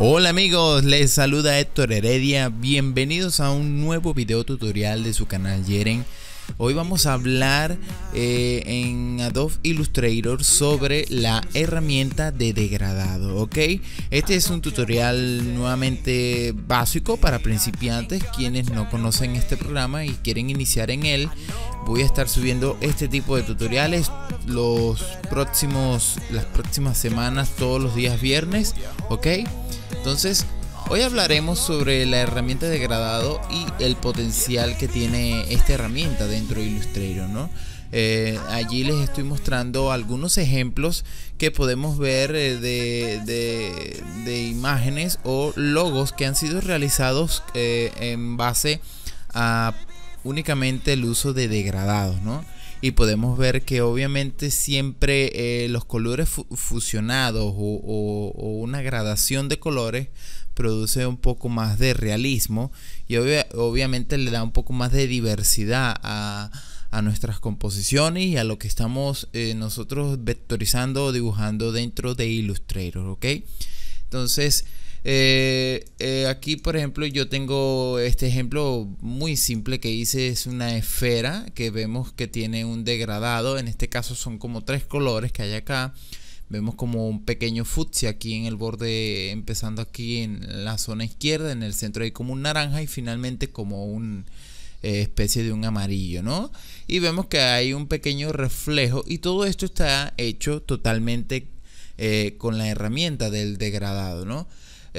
Hola amigos, les saluda Héctor Heredia, bienvenidos a un nuevo video tutorial de su canal Yeren. Hoy vamos a hablar eh, en Adobe Illustrator sobre la herramienta de degradado, ¿ok? Este es un tutorial nuevamente básico para principiantes, quienes no conocen este programa y quieren iniciar en él. Voy a estar subiendo este tipo de tutoriales los próximos, las próximas semanas, todos los días viernes, ¿ok? Entonces, hoy hablaremos sobre la herramienta degradado y el potencial que tiene esta herramienta dentro de Illustrator, ¿no? Eh, allí les estoy mostrando algunos ejemplos que podemos ver eh, de, imágenes o logos que han sido realizados eh, en base a únicamente el uso de degradados, ¿no? y podemos ver que obviamente siempre eh, los colores fusionados o, una gradación de colores produce un poco más de realismo y obviamente le da un poco más de diversidad a, nuestras composiciones y a lo que estamos eh, nosotros vectorizando o dibujando dentro de Illustrator, ¿ok? Entonces, eh, eh, aquí, por ejemplo, yo tengo este ejemplo muy simple que hice. Es una esfera que vemos que tiene un degradado. En este caso son como tres colores que hay acá. Vemos como un pequeño fucsia aquí en el borde, empezando aquí en la zona izquierda. En el centro hay como un naranja y finalmente como un eh, especie de un amarillo, ¿no? Y vemos que hay un pequeño reflejo y todo esto está hecho totalmente con la herramienta del degradado, ¿no?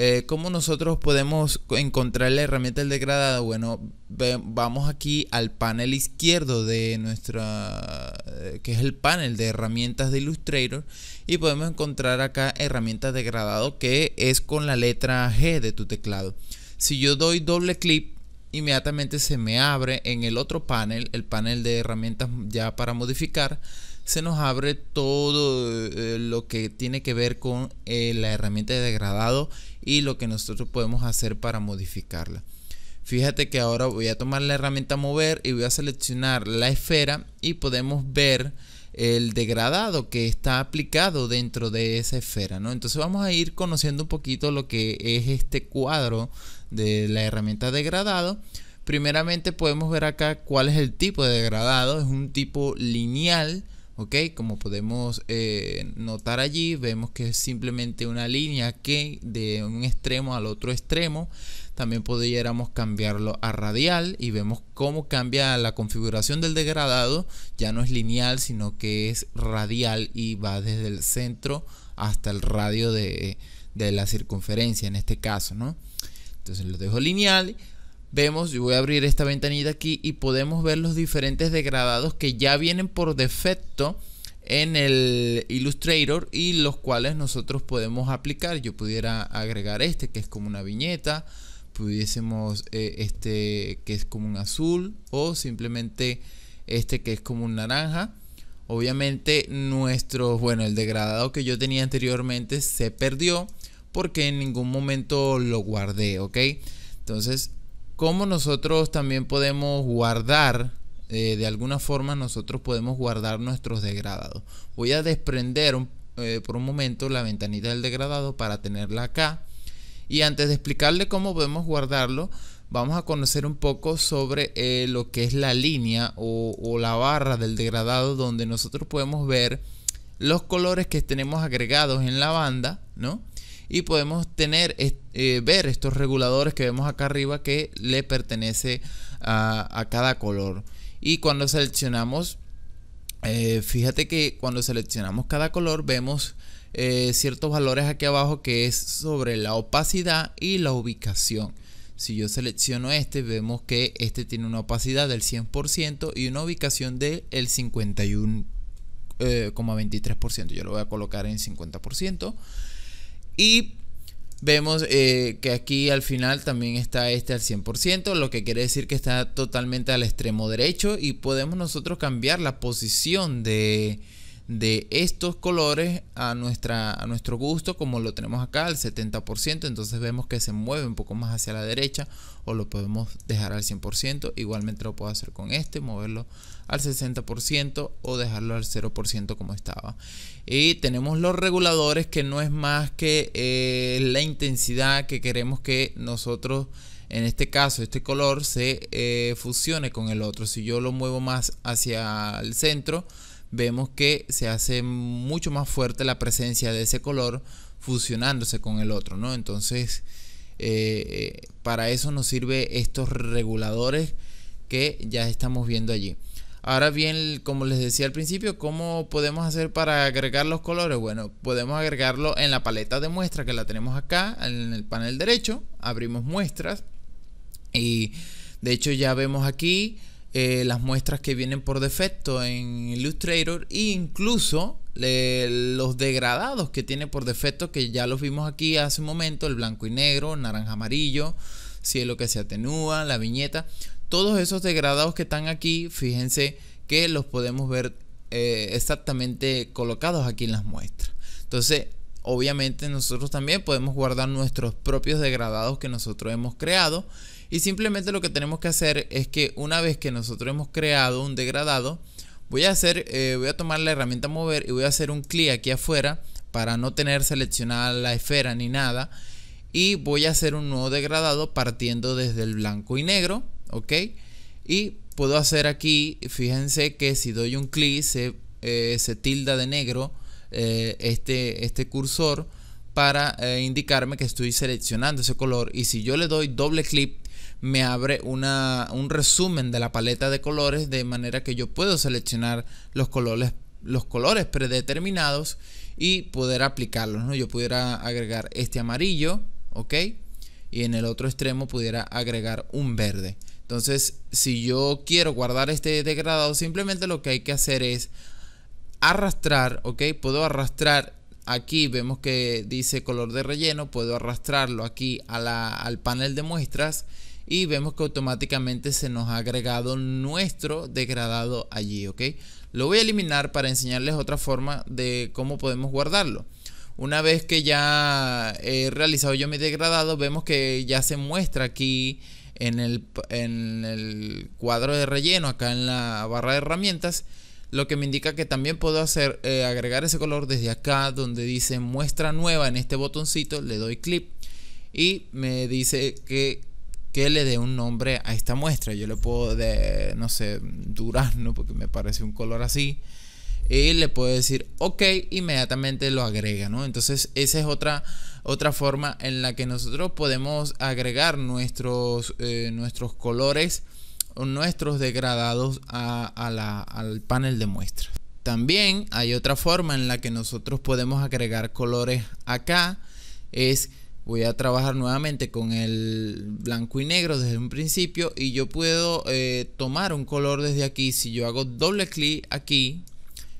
como eh, ¿Cómo nosotros podemos encontrar la herramienta del degradado? Bueno, vamos aquí al panel izquierdo de nuestra, eh, que es el panel de herramientas de Illustrator, y podemos encontrar acá herramientas degradado que es con la letra G de tu teclado. Si yo doy doble clic, inmediatamente se me abre en el otro panel, el panel de herramientas ya para modificar, se nos abre todo eh, lo que tiene que ver con la herramienta de degradado y lo que nosotros podemos hacer para modificarla. Fíjate que ahora voy a tomar la herramienta mover y voy a seleccionar la esfera y podemos ver el degradado que está aplicado dentro de esa esfera, ¿no? Entonces vamos a ir conociendo un poquito lo que es este cuadro de la herramienta degradado. Primeramente podemos ver acá cuál es el tipo de degradado, es un tipo lineal, ¿ok? Como podemos eh, notar allí, vemos que es simplemente una línea que de un extremo al otro extremo. También pudiéramos cambiarlo a radial y vemos cómo cambia la configuración del degradado. Ya no es lineal, sino que es radial y va desde el centro hasta el radio de, la circunferencia en este caso, ¿no? Entonces lo dejo lineal vemos, yo voy a abrir esta ventanita aquí y podemos ver los diferentes degradados que ya vienen por defecto en el Illustrator y los cuales nosotros podemos aplicar. Yo pudiera agregar este que es como una viñeta, pudiésemos eh, este que es como un azul o simplemente este que es como un naranja. Obviamente nuestro bueno, el degradado que yo tenía anteriormente se perdió porque en ningún momento lo guardé, ¿ok? Entonces cómo nosotros también podemos guardar, eh, de alguna forma nosotros podemos guardar nuestros degradados. Voy a desprender eh, por un momento la ventanita del degradado para tenerla acá. Y antes de explicarle cómo podemos guardarlo, vamos a conocer un poco sobre eh, lo que es la línea o la barra del degradado donde nosotros podemos ver los colores que tenemos agregados en la banda, ¿no? y podemos tener, eh, ver estos reguladores que vemos acá arriba que le pertenece a, cada color. Y cuando seleccionamos, eh, fíjate que cuando seleccionamos cada color vemos eh, ciertos valores aquí abajo que es sobre la opacidad y la ubicación. Si yo selecciono este, vemos que este tiene una opacidad del 100% y una ubicación del 51,23%. yo lo voy a colocar en 50%. Y vemos eh, que aquí al final también está este al 100%, lo que quiere decir que está totalmente al extremo derecho y podemos nosotros cambiar la posición de de estos colores a, nuestra, a nuestro gusto, como lo tenemos acá, al 70%, entonces vemos que se mueve un poco más hacia la derecha o lo podemos dejar al 100%, igualmente lo puedo hacer con este, moverlo al 60% o dejarlo al 0% como estaba. Y tenemos los reguladores que no es más que eh, la intensidad que queremos que nosotros en este caso este color se eh, fusione con el otro. Si yo lo muevo más hacia el centro, vemos que se hace mucho más fuerte la presencia de ese color fusionándose con el otro, ¿no? Entonces, eh, para eso nos sirve estos reguladores que ya estamos viendo allí. Ahora bien, como les decía al principio, ¿cómo podemos hacer para agregar los colores? Bueno, podemos agregarlo en la paleta de muestra que la tenemos acá, en el panel derecho. Abrimos muestras y de hecho ya vemos aquí eh, las muestras que vienen por defecto en Illustrator e incluso los degradados que tiene por defecto que ya los vimos aquí hace un momento, el blanco y negro, naranja amarillo, cielo que se atenúa, la viñeta, todos esos degradados que están aquí, fíjense que los podemos ver eh, exactamente colocados aquí en las muestras. Entonces, obviamente nosotros también podemos guardar nuestros propios degradados que nosotros hemos creado y simplemente lo que tenemos que hacer es que una vez que nosotros hemos creado un degradado, voy a hacer, eh, voy a tomar la herramienta mover y voy a hacer un clic aquí afuera para no tener seleccionada la esfera ni nada. Y voy a hacer un nuevo degradado partiendo desde el blanco y negro, ¿ok? Y puedo hacer aquí, fíjense que si doy un clic se, eh, se tilda de negro eh, este, este cursor para indicarme que estoy seleccionando ese color y si yo le doy doble clic me abre una, un resumen de la paleta de colores de manera que yo puedo seleccionar los colores, los colores predeterminados y poder aplicarlos. ¿no? Yo pudiera agregar este amarillo, ¿ok? Y en el otro extremo pudiera agregar un verde. Entonces, si yo quiero guardar este degradado, simplemente lo que hay que hacer es arrastrar, ¿ok? Puedo arrastrar aquí, vemos que dice color de relleno, puedo arrastrarlo aquí a la, al panel de muestras y vemos que automáticamente se nos ha agregado nuestro degradado allí, ¿ok? Lo voy a eliminar para enseñarles otra forma de cómo podemos guardarlo. Una vez que ya he realizado yo mi degradado, vemos que ya se muestra aquí en el, en el cuadro de relleno, acá en la barra de herramientas, lo que me indica que también puedo hacer eh, agregar ese color desde acá donde dice muestra nueva en este botoncito le doy clic y me dice que que le dé un nombre a esta muestra. Yo le puedo de, no sé, durazno, porque me parece un color así. Y le puedo decir OK, inmediatamente lo agrega, ¿no? Entonces esa es otra, otra forma en la que nosotros podemos agregar nuestros, eh, nuestros colores o nuestros degradados al panel de muestra. También hay otra forma en la que nosotros podemos agregar colores acá. Es voy a trabajar nuevamente con el blanco y negro desde un principio y yo puedo eh, tomar un color desde aquí. Si yo hago doble clic aquí,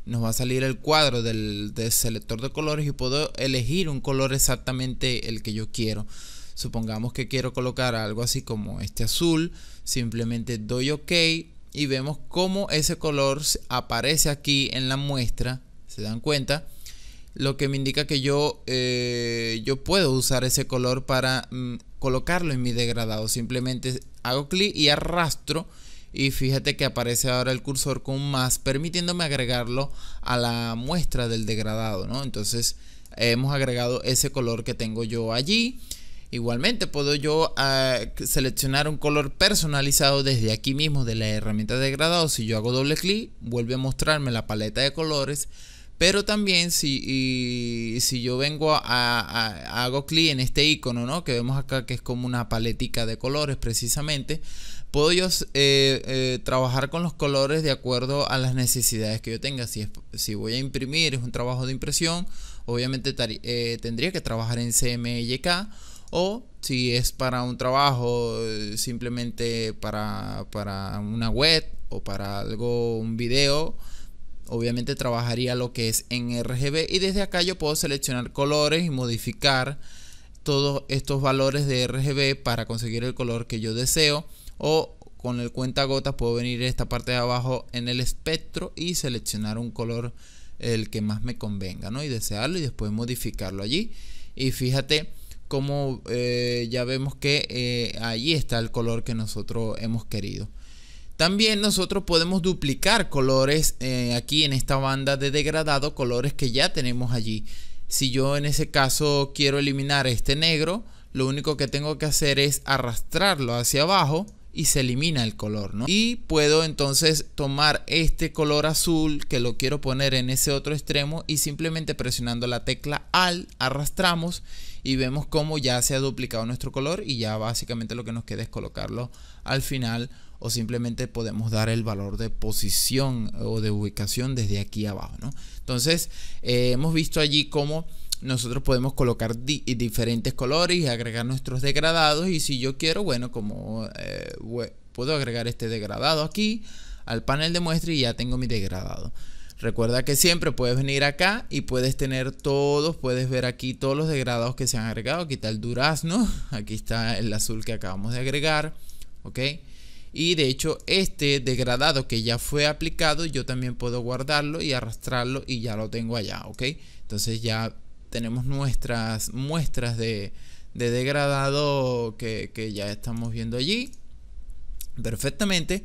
nos va a salir el cuadro del, del, selector de colores y puedo elegir un color exactamente el que yo quiero. Supongamos que quiero colocar algo así como este azul, simplemente doy OK y vemos cómo ese color aparece aquí en la muestra, se dan cuenta lo que me indica que yo, eh, yo puedo usar ese color para mm, colocarlo en mi degradado. Simplemente hago clic y arrastro y fíjate que aparece ahora el cursor con más permitiéndome agregarlo a la muestra del degradado. ¿no? Entonces hemos agregado ese color que tengo yo allí. Igualmente puedo yo ah, seleccionar un color personalizado desde aquí mismo de la herramienta de degradado. Si yo hago doble clic, vuelve a mostrarme la paleta de colores pero también si, si yo vengo a, hago clic en este icono, ¿no? Que vemos acá que es como una paletica de colores precisamente. Puedo yo eh, eh, trabajar con los colores de acuerdo a las necesidades que yo tenga. Si, si voy a imprimir, es un trabajo de impresión, obviamente eh, tendría que trabajar en CMYK. O si es para un trabajo simplemente para, para una web o para algo, un video, Obviamente trabajaría lo que es en RGB y desde acá yo puedo seleccionar colores y modificar todos estos valores de RGB para conseguir el color que yo deseo o con el cuenta gotas puedo venir esta parte de abajo en el espectro y seleccionar un color el que más me convenga ¿no? y desearlo y después modificarlo allí y fíjate como eh, ya vemos que eh, allí está el color que nosotros hemos querido también nosotros podemos duplicar colores eh, aquí en esta banda de degradado, colores que ya tenemos allí. Si yo en ese caso quiero eliminar este negro, lo único que tengo que hacer es arrastrarlo hacia abajo y se elimina el color, ¿no? Y puedo entonces tomar este color azul que lo quiero poner en ese otro extremo y simplemente presionando la tecla AL arrastramos y vemos cómo ya se ha duplicado nuestro color y ya básicamente lo que nos queda es colocarlo al final o simplemente podemos dar el valor de posición o de ubicación desde aquí abajo. Entonces eh, hemos visto allí cómo nosotros podemos colocar diferentes colores y agregar nuestros degradados y si yo quiero, bueno, como eh, puedo agregar este degradado aquí al panel de muestra y ya tengo mi degradado. Recuerda que siempre puedes venir acá y puedes tener todos, puedes ver aquí todos los degradados que se han agregado. Aquí está el durazno, aquí está el azul que acabamos de agregar, ¿ok? Y de hecho este degradado que ya fue aplicado, yo también puedo guardarlo y arrastrarlo y ya lo tengo allá, ¿ok? Entonces ya tenemos nuestras muestras de, degradado que, que ya estamos viendo allí perfectamente.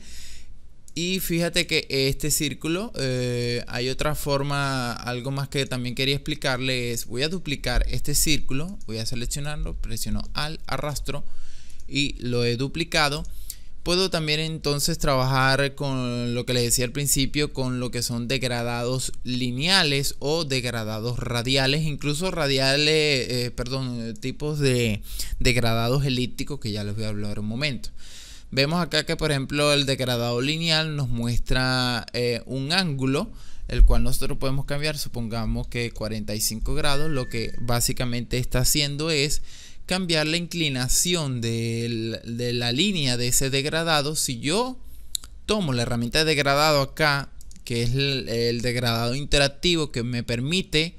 Y fíjate que este círculo, eh, hay otra forma, algo más que también quería explicarles voy a duplicar este círculo, voy a seleccionarlo, presiono al arrastro y lo he duplicado. Puedo también entonces trabajar con lo que les decía al principio, con lo que son degradados lineales o degradados radiales, incluso radiales, eh, perdón, eh, tipos de degradados elípticos que ya les voy a hablar un momento. Vemos acá que por ejemplo el degradado lineal nos muestra eh, un ángulo el cual nosotros podemos cambiar, supongamos que 45 grados, lo que básicamente está haciendo es cambiar la inclinación de, la línea de ese degradado. Si yo tomo la herramienta de degradado acá, que es el degradado interactivo que me permite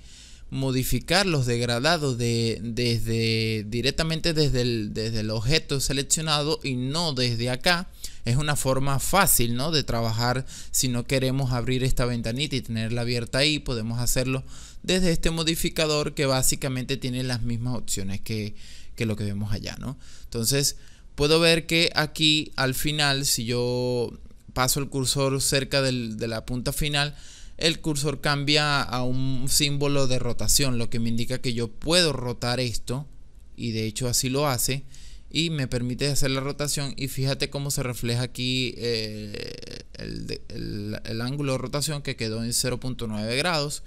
modificar los degradados desde, directamente desde el, desde el objeto seleccionado y no desde acá. Es una forma fácil ¿no? de trabajar si no queremos abrir esta ventanita y tenerla abierta ahí. Podemos hacerlo desde este modificador que básicamente tiene las mismas opciones que, lo que vemos allá. ¿no? Entonces puedo ver que aquí al final si yo paso el cursor cerca de la punta final el cursor cambia a un símbolo de rotación, lo que me indica que yo puedo rotar esto, y de hecho así lo hace, y me permite hacer la rotación, y fíjate cómo se refleja aquí eh, el, el, ángulo de rotación que quedó en 0.9 grados,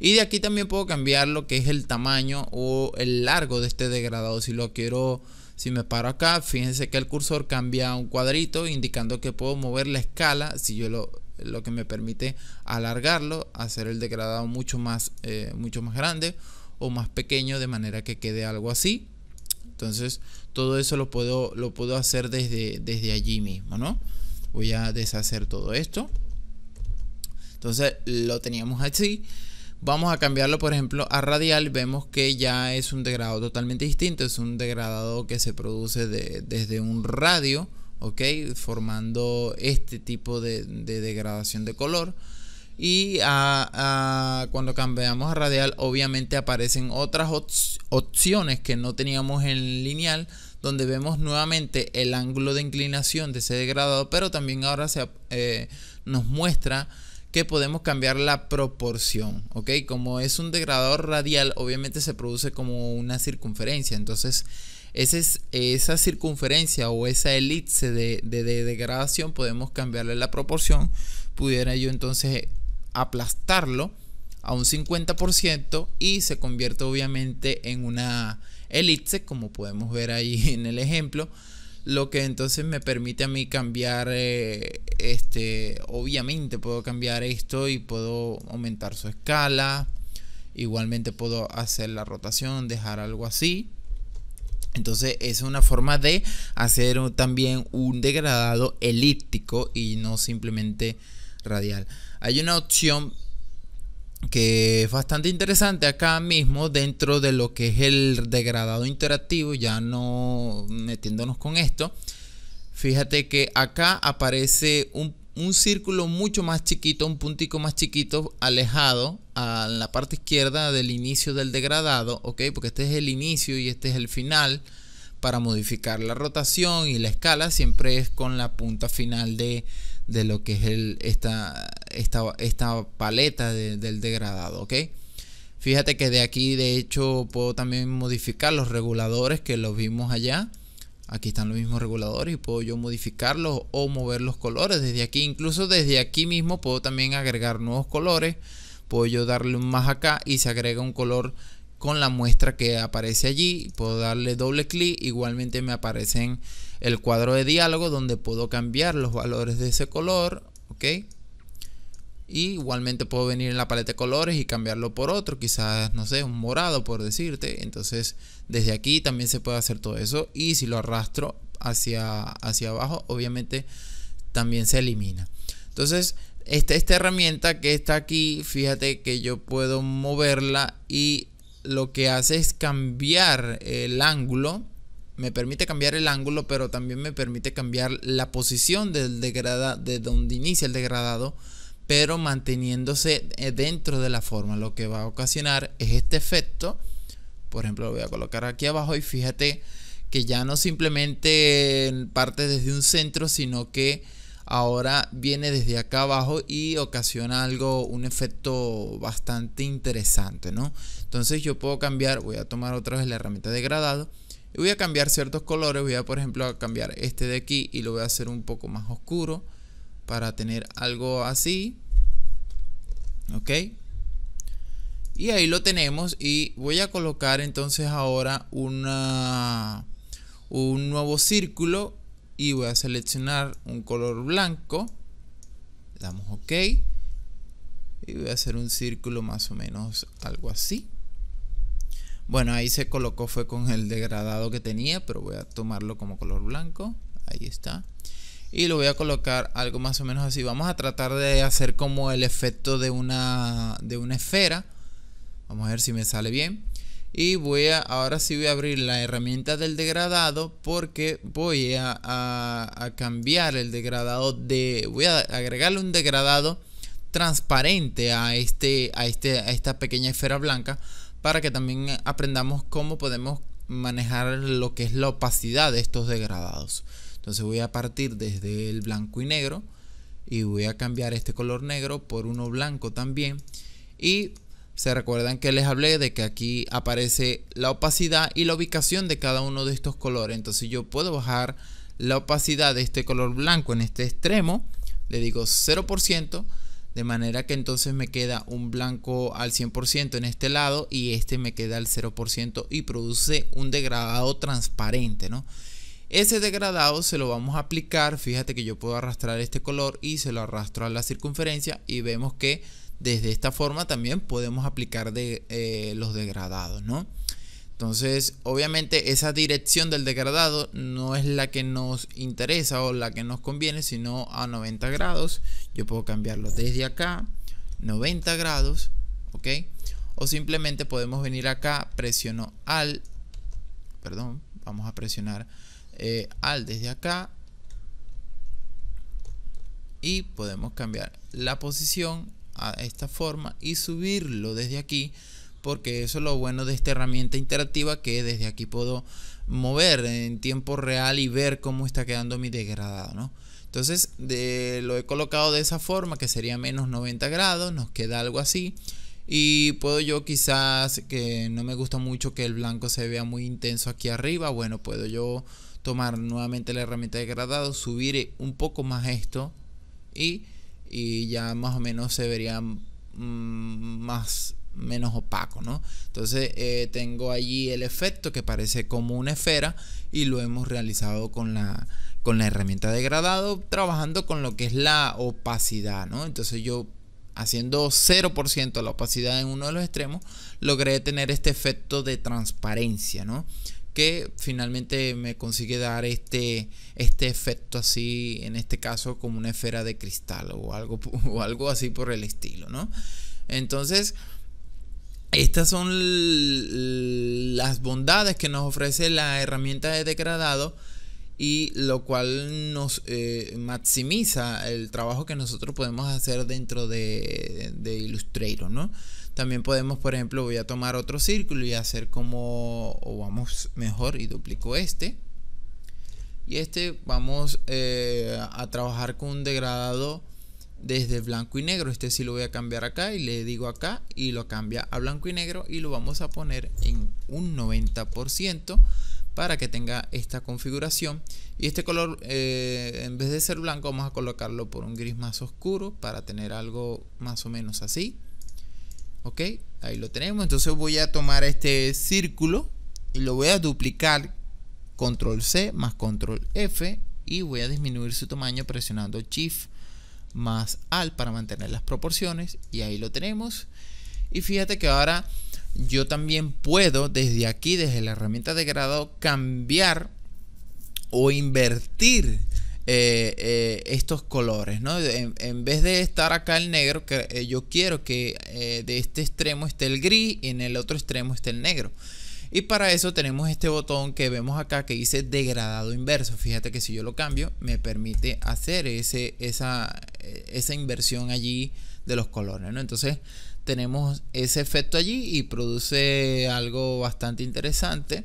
y de aquí también puedo cambiar lo que es el tamaño o el largo de este degradado, si lo quiero... Si me paro acá, fíjense que el cursor cambia a un cuadrito indicando que puedo mover la escala si yo lo lo que me permite alargarlo, hacer el degradado mucho más, eh, mucho más grande o más pequeño de manera que quede algo así. Entonces todo eso lo puedo, lo puedo hacer desde, desde allí mismo, ¿no? Voy a deshacer todo esto. Entonces lo teníamos así. Vamos a cambiarlo, por ejemplo, a radial. Vemos que ya es un degradado totalmente distinto. Es un degradado que se produce desde un radio. ¿ok? Formando este tipo de, degradación de color. Y cuando cambiamos a radial, obviamente aparecen otras opciones que no teníamos en lineal, donde vemos nuevamente el ángulo de inclinación de ese degradado, pero también ahora se, eh, nos muestra que podemos cambiar la proporción, ¿ok? Como es un degradador radial, obviamente se produce como una circunferencia, entonces es, esa circunferencia o esa elipse de, degradación, podemos cambiarle la proporción. Pudiera yo entonces aplastarlo a un 50% y se convierte obviamente en una elipse, como podemos ver ahí en el ejemplo lo que entonces me permite a mí cambiar eh, este obviamente puedo cambiar esto y puedo aumentar su escala igualmente puedo hacer la rotación dejar algo así entonces es una forma de hacer también un degradado elíptico y no simplemente radial. Hay una opción que es bastante interesante acá mismo dentro de lo que es el degradado interactivo, ya no metiéndonos con esto. Fíjate que acá aparece un un círculo mucho más chiquito, un puntico más chiquito, alejado a la parte izquierda del inicio del degradado, ¿ok? Porque este es el inicio y este es el final. Para modificar la rotación y la escala siempre es con la punta final de, de lo que es el, esta, esta, paleta del degradado, ¿ok? Fíjate que de aquí de hecho puedo también modificar los reguladores que los vimos allá aquí están los mismos reguladores y puedo yo modificarlos o mover los colores desde aquí. Incluso desde aquí mismo puedo también agregar nuevos colores. Puedo yo darle un más acá y se agrega un color con la muestra que aparece allí. Puedo darle doble clic. Igualmente me en el cuadro de diálogo donde puedo cambiar los valores de ese color. ok y igualmente puedo venir en la paleta de colores y cambiarlo por otro, quizás, no sé, un morado por decirte. Entonces, desde aquí también se puede hacer todo eso. Y si lo arrastro hacia, hacia abajo, obviamente también se elimina. Entonces, esta, esta herramienta que está aquí, fíjate que yo puedo moverla y lo que hace es cambiar el ángulo. Me permite cambiar el ángulo, pero también me permite cambiar la posición del degradado de donde inicia el degradado pero manteniéndose eh, dentro de la forma. Lo que va a ocasionar es este efecto. Por ejemplo, lo voy a colocar aquí abajo y fíjate que ya no simplemente eh, parte desde un centro, sino que ahora viene desde acá abajo y ocasiona algo, un efecto bastante interesante, ¿no? Entonces yo puedo cambiar, voy a tomar otra vez la herramienta de gradado y voy a cambiar ciertos colores, voy a por ejemplo a cambiar este de aquí y lo voy a hacer un poco más oscuro para tener algo así. ¿Ok? Y ahí lo tenemos y voy a colocar entonces ahora una, un nuevo círculo y voy a seleccionar un color blanco. damos OK. Y voy a hacer un círculo más o menos algo así. Bueno, ahí se colocó fue con el degradado que tenía, pero voy a tomarlo como color blanco. Ahí está y lo voy a colocar algo más o menos así. Vamos a tratar de hacer como el efecto de una, de una esfera. Vamos a ver si me sale bien. Y voy a, ahora sí voy a abrir la herramienta del degradado porque voy a, cambiar el degradado de, voy a agregarle un degradado transparente a, este, a, este, a esta pequeña esfera blanca para que también aprendamos cómo podemos manejar lo que es la opacidad de estos degradados. Entonces voy a partir desde el blanco y negro y voy a cambiar este color negro por uno blanco también. Y se recuerdan que les hablé de que aquí aparece la opacidad y la ubicación de cada uno de estos colores. Entonces yo puedo bajar la opacidad de este color blanco en este extremo. Le digo 0%. De manera que entonces me queda un blanco al 100% en este lado y este me queda al 0% y produce un degradado transparente, ¿no? Ese degradado se lo vamos a aplicar, fíjate que yo puedo arrastrar este color y se lo arrastro a la circunferencia y vemos que desde esta forma también podemos aplicar de, eh, los degradados, ¿no? Entonces, obviamente esa dirección del degradado no es la que nos interesa o la que nos conviene, sino a 90 grados. Yo puedo cambiarlo desde acá, 90 grados, ¿ok? O simplemente podemos venir acá, presiono al, perdón, vamos a presionar eh, al desde acá y podemos cambiar la posición a esta forma y subirlo desde aquí porque eso es lo bueno de esta herramienta interactiva que desde aquí puedo mover en tiempo real y ver cómo está quedando mi degradado entonces de, lo he colocado de esa forma que sería menos 90 grados nos queda algo así y puedo yo quizás que no me gusta mucho que el blanco se vea muy intenso aquí arriba bueno puedo yo tomar nuevamente la herramienta de gradado, subir eh, un poco más esto y, ya más o menos se vería mm, más menos opaco, ¿no? Entonces eh, tengo allí el efecto que parece como una esfera y lo hemos realizado con la, con la herramienta de trabajando con lo que es la opacidad, ¿no? Entonces yo haciendo 0% la opacidad en uno de los extremos, logré tener este efecto de transparencia, ¿no? que finalmente me consigue dar este, este efecto así, en este caso como una esfera de cristal o algo, o algo así por el estilo, ¿no? Entonces, estas son las bondades que nos ofrece la herramienta de degradado y lo cual nos eh, maximiza el trabajo que nosotros podemos hacer dentro de, de Illustrator, ¿no? También podemos, por ejemplo, voy a tomar otro círculo y hacer como, o vamos mejor y duplico este. Y este vamos eh, a trabajar con un degradado desde blanco y negro. Este sí lo voy a cambiar acá y le digo acá y lo cambia a blanco y negro y lo vamos a poner en un 90% para que tenga esta configuración. Y este color, eh, en vez de ser blanco, vamos a colocarlo por un gris más oscuro para tener algo más o menos así ok ahí lo tenemos entonces voy a tomar este círculo y lo voy a duplicar control C más control F y voy a disminuir su tamaño presionando shift más al para mantener las proporciones y ahí lo tenemos y fíjate que ahora yo también puedo desde aquí desde la herramienta de grado cambiar o invertir eh, eh, estos colores, ¿no? En, vez de estar acá el negro, que, eh, yo quiero que de este extremo esté el gris y en el otro extremo esté el negro. Y para eso tenemos este botón que vemos acá que dice degradado inverso. Fíjate que si yo lo cambio, me permite hacer ese, esa, inversión allí de los colores, Entonces tenemos ese efecto allí y produce algo bastante interesante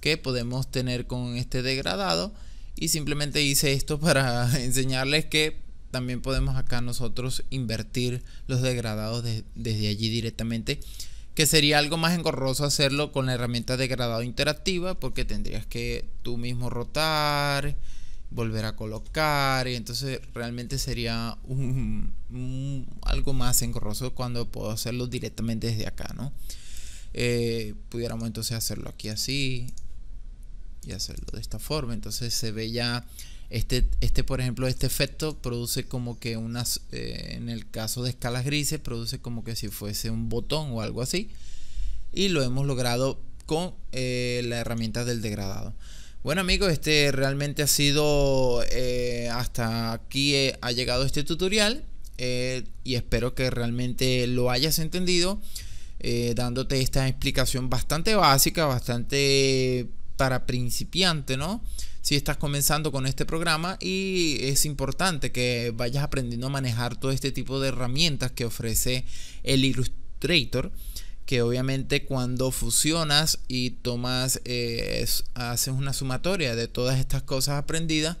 que podemos tener con este degradado. Y simplemente hice esto para enseñarles que también podemos acá nosotros invertir los degradados desde allí directamente. Que sería algo más engorroso hacerlo con la herramienta degradado interactiva porque tendrías que tú mismo rotar, volver a colocar y entonces realmente sería algo más engorroso cuando puedo hacerlo directamente desde acá, ¿no? Eh, pudiéramos entonces hacerlo aquí así y hacerlo de esta forma. Entonces se ve ya, este, este por ejemplo, este efecto produce como que unas, eh, en el caso de escalas grises, produce como que si fuese un botón o algo así. Y lo hemos logrado con eh, la herramienta del degradado. Bueno amigos, este realmente ha sido, eh, hasta aquí ha llegado este tutorial y espero que realmente lo hayas entendido. dándote esta explicación bastante básica, bastante para principiante, ¿no? Si estás comenzando con este programa y es importante que vayas aprendiendo a manejar todo este tipo de herramientas que ofrece el Illustrator que obviamente cuando fusionas y tomas, eh, haces una sumatoria de todas estas cosas aprendidas,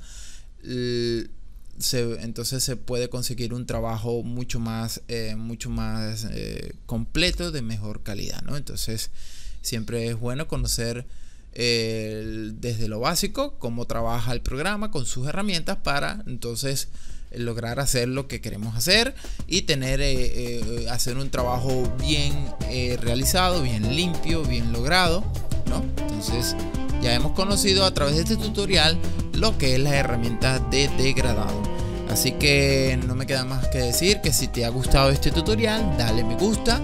entonces se puede conseguir un trabajo mucho más, eh, mucho más eh, completo, de mejor calidad, ¿no? Entonces siempre es bueno conocer desde lo básico, cómo trabaja el programa con sus herramientas para entonces lograr hacer lo que queremos hacer y tener eh, eh, hacer un trabajo bien eh, realizado, bien limpio, bien logrado, Entonces ya hemos conocido a través de este tutorial lo que es la herramienta de degradado. Así que no me queda más que decir que si te ha gustado este tutorial, dale me gusta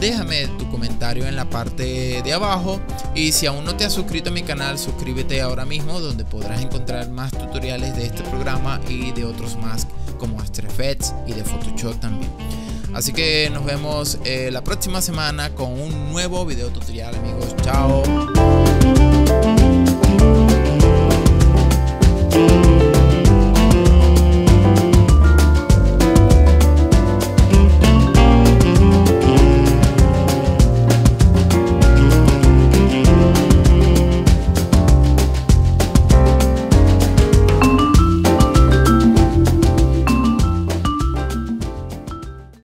déjame tu comentario en la parte de abajo y si aún no te has suscrito a mi canal, suscríbete ahora mismo donde podrás encontrar más tutoriales de este programa y de otros más como After Effects y de Photoshop también. Así que nos vemos eh, la próxima semana con un nuevo video tutorial amigos. Chao.